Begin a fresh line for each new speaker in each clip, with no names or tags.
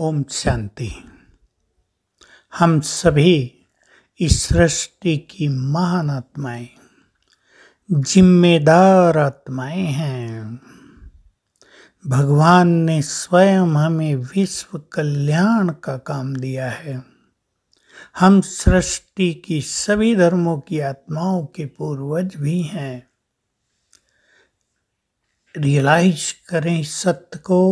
ओम शांति हम सभी इस सृष्टि की महान आत्माएं जिम्मेदार आत्माएं हैं भगवान ने स्वयं हमें विश्व कल्याण का काम दिया है हम सृष्टि की सभी धर्मों की आत्माओं के पूर्वज भी हैं रियलाइज करें सत्य को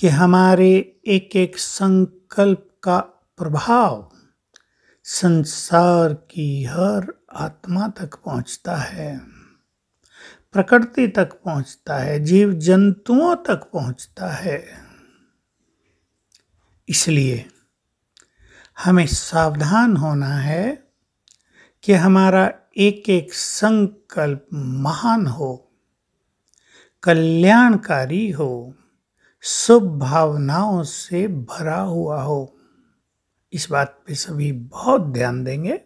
कि हमारे एक एक संकल्प का प्रभाव संसार की हर आत्मा तक पहुंचता है प्रकृति तक पहुंचता है जीव जंतुओं तक पहुंचता है इसलिए हमें सावधान होना है कि हमारा एक एक संकल्प महान हो कल्याणकारी हो शुभ भावनाओं से भरा हुआ हो इस बात पे सभी बहुत ध्यान देंगे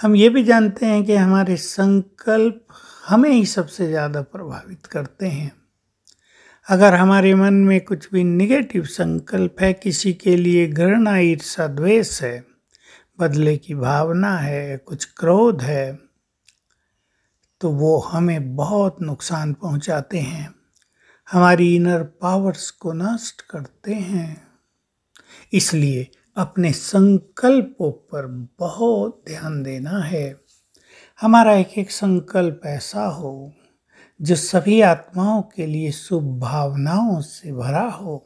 हम ये भी जानते हैं कि हमारे संकल्प हमें ही सबसे ज़्यादा प्रभावित करते हैं अगर हमारे मन में कुछ भी निगेटिव संकल्प है किसी के लिए घृणा ईर्षा द्वेष है बदले की भावना है कुछ क्रोध है तो वो हमें बहुत नुकसान पहुंचाते हैं हमारी इनर पावर्स को नष्ट करते हैं इसलिए अपने संकल्पों पर बहुत ध्यान देना है हमारा एक एक संकल्प ऐसा हो जो सभी आत्माओं के लिए शुभ भावनाओं से भरा हो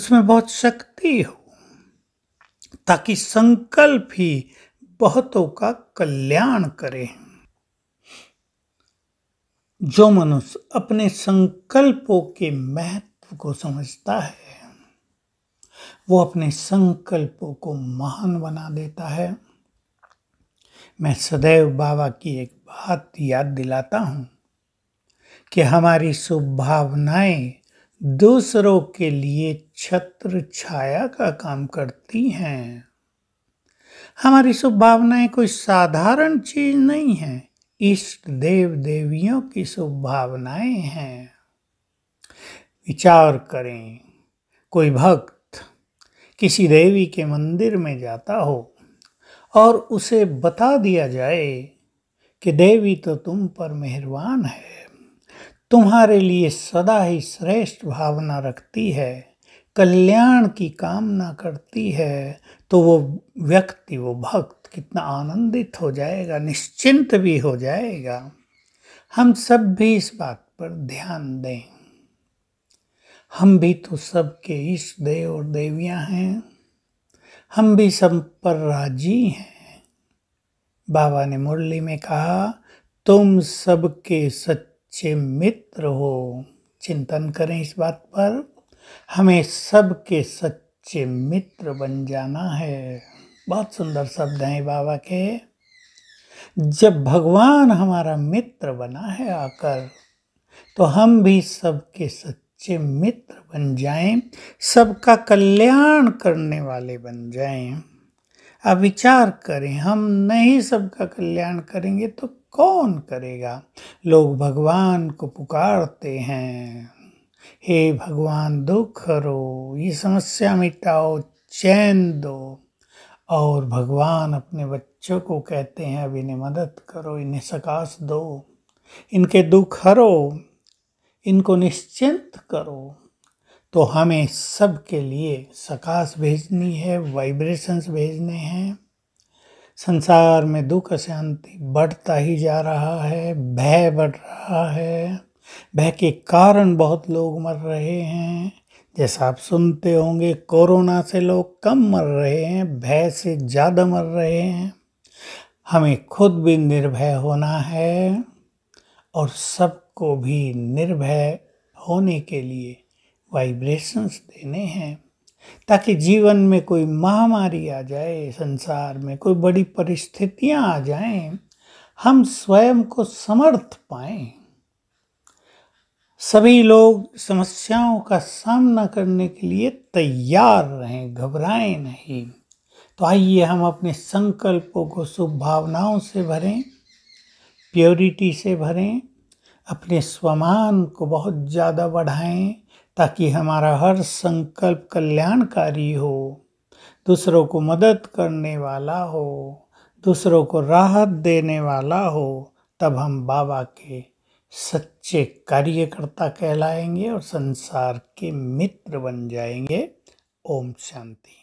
उसमें बहुत शक्ति हो ताकि संकल्प ही बहुतों का कल्याण करें जो मनुष्य अपने संकल्पों के महत्व को समझता है वो अपने संकल्पों को महान बना देता है मैं सदैव बाबा की एक बात याद दिलाता हूँ कि हमारी शुभभावनाएं दूसरों के लिए छत्र छाया का काम करती हैं हमारी शुभभावनाएं कोई साधारण चीज नहीं है इष्ट देव देवियों की शुभ भावनाएं हैं विचार करें कोई भक्त किसी देवी के मंदिर में जाता हो और उसे बता दिया जाए कि देवी तो तुम पर मेहरबान है तुम्हारे लिए सदा ही श्रेष्ठ भावना रखती है कल्याण की कामना करती है तो वो व्यक्ति वो भक्त कितना आनंदित हो जाएगा निश्चिंत भी हो जाएगा हम सब भी इस बात पर ध्यान दें हम भी तो सबके इष्ट देव और देवियां हैं हम भी सब पर राजी हैं बाबा ने मुरली में कहा तुम सबके सच्चे मित्र हो चिंतन करें इस बात पर हमें सबके सच्चे मित्र बन जाना है बहुत सुंदर शब्द हैं बाबा के जब भगवान हमारा मित्र बना है आकर तो हम भी सबके सच्चे मित्र बन जाएं सबका कल्याण करने वाले बन जाएं अब विचार करें हम नहीं सबका कल्याण करेंगे तो कौन करेगा लोग भगवान को पुकारते हैं हे भगवान दुख करो ये समस्या मिटाओ चैन दो और भगवान अपने बच्चों को कहते हैं अब इन्हें मदद करो इन्हें सकाश दो इनके दुख हरो इनको निश्चिंत करो तो हमें सब के लिए सकाश भेजनी है वाइब्रेशंस भेजने हैं संसार में दुख अशांति बढ़ता ही जा रहा है भय बढ़ रहा है भय के कारण बहुत लोग मर रहे हैं जैसा आप सुनते होंगे कोरोना से लोग कम मर रहे हैं भय से ज़्यादा मर रहे हैं हमें खुद भी निर्भय होना है और सबको भी निर्भय होने के लिए वाइब्रेशंस देने हैं ताकि जीवन में कोई महामारी आ जाए संसार में कोई बड़ी परिस्थितियाँ आ जाएं हम स्वयं को समर्थ पाएं सभी लोग समस्याओं का सामना करने के लिए तैयार रहें घबराएं नहीं तो आइए हम अपने संकल्पों को शुभभावनाओं से भरें प्योरिटी से भरें अपने स्वमान को बहुत ज़्यादा बढ़ाएं ताकि हमारा हर संकल्प कल्याणकारी हो दूसरों को मदद करने वाला हो दूसरों को राहत देने वाला हो तब हम बाबा के सच्चे कार्यकर्ता कहलाएंगे और संसार के मित्र बन जाएंगे ओम शांति